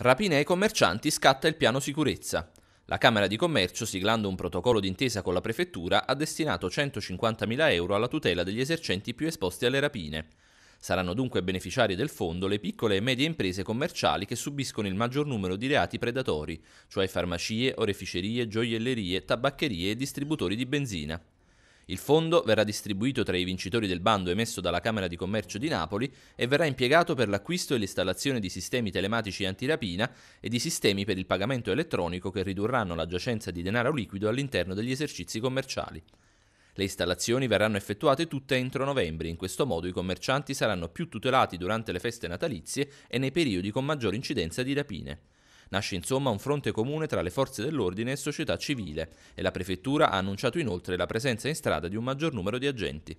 Rapine ai commercianti scatta il piano sicurezza. La Camera di Commercio, siglando un protocollo d'intesa con la Prefettura, ha destinato 150.000 euro alla tutela degli esercenti più esposti alle rapine. Saranno dunque beneficiari del fondo le piccole e medie imprese commerciali che subiscono il maggior numero di reati predatori, cioè farmacie, oreficerie, gioiellerie, tabaccherie e distributori di benzina. Il fondo verrà distribuito tra i vincitori del bando emesso dalla Camera di Commercio di Napoli e verrà impiegato per l'acquisto e l'installazione di sistemi telematici antirapina e di sistemi per il pagamento elettronico che ridurranno la giacenza di denaro liquido all'interno degli esercizi commerciali. Le installazioni verranno effettuate tutte entro novembre, in questo modo i commercianti saranno più tutelati durante le feste natalizie e nei periodi con maggior incidenza di rapine. Nasce insomma un fronte comune tra le forze dell'ordine e società civile e la prefettura ha annunciato inoltre la presenza in strada di un maggior numero di agenti.